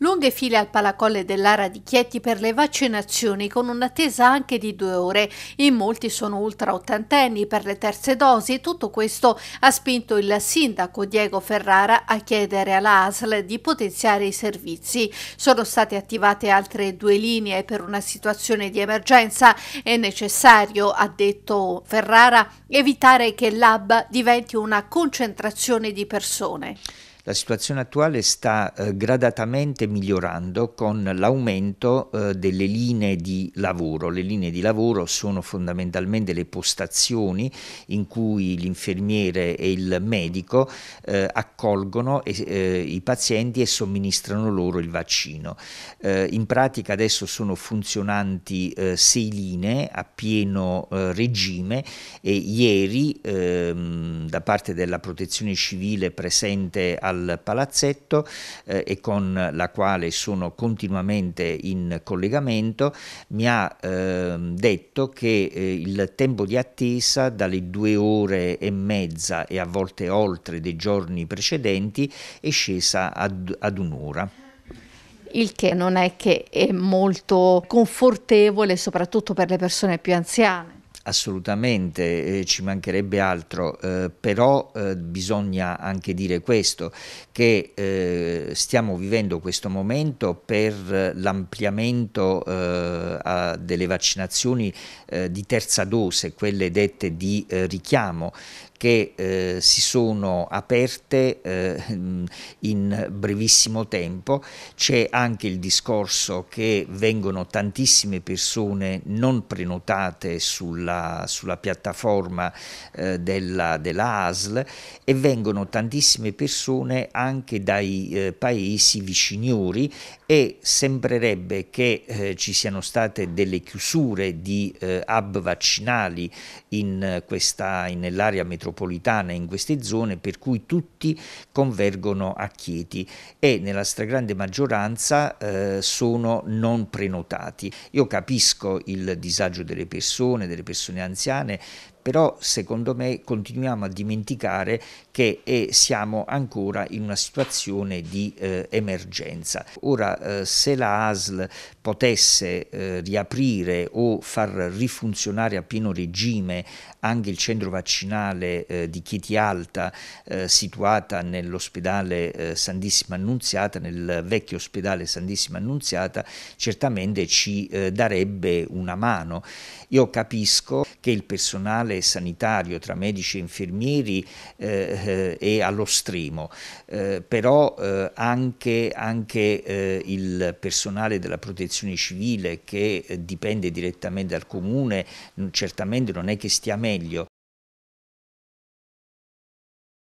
Lunghe file al palacolle dell'Ara di Chieti per le vaccinazioni con un'attesa anche di due ore. In molti sono ultra ottantenni per le terze dosi e tutto questo ha spinto il sindaco Diego Ferrara a chiedere alla ASL di potenziare i servizi. Sono state attivate altre due linee per una situazione di emergenza. È necessario, ha detto Ferrara, evitare che l'AB diventi una concentrazione di persone. La situazione attuale sta eh, gradatamente migliorando con l'aumento eh, delle linee di lavoro. Le linee di lavoro sono fondamentalmente le postazioni in cui l'infermiere e il medico eh, accolgono eh, i pazienti e somministrano loro il vaccino. Eh, in pratica adesso sono funzionanti eh, sei linee a pieno regime e ieri ehm, da parte della protezione civile presente al al palazzetto eh, e con la quale sono continuamente in collegamento, mi ha eh, detto che eh, il tempo di attesa dalle due ore e mezza e a volte oltre dei giorni precedenti è scesa ad, ad un'ora il che non è che è molto confortevole soprattutto per le persone più anziane assolutamente, eh, ci mancherebbe altro, eh, però eh, bisogna anche dire questo, che eh, stiamo vivendo questo momento per l'ampliamento eh, a delle vaccinazioni eh, di terza dose, quelle dette di richiamo, che eh, si sono aperte eh, in brevissimo tempo. C'è anche il discorso che vengono tantissime persone non prenotate sulla sulla, piattaforma eh, della, della ASL e vengono tantissime persone anche dai eh, paesi viciniori e sembrerebbe che eh, ci siano state delle chiusure di eh, hub vaccinali nell'area metropolitana, in queste zone, per cui tutti convergono a Chieti e nella stragrande maggioranza eh, sono non prenotati. Io capisco il disagio delle persone, delle persone persone anziane però secondo me continuiamo a dimenticare che è, eh, siamo ancora in una situazione di eh, emergenza. Ora, eh, se la ASL potesse eh, riaprire o far rifunzionare a pieno regime anche il centro vaccinale eh, di Chieti Alta, eh, situata nell'ospedale Santissima Annunziata, nel vecchio ospedale Santissima Annunziata, certamente ci darebbe una mano. Io capisco che il personale sanitario tra medici e infermieri eh, eh, è allo stremo, eh, però eh, anche, anche eh, il personale della protezione civile che eh, dipende direttamente dal comune certamente non è che stia meglio,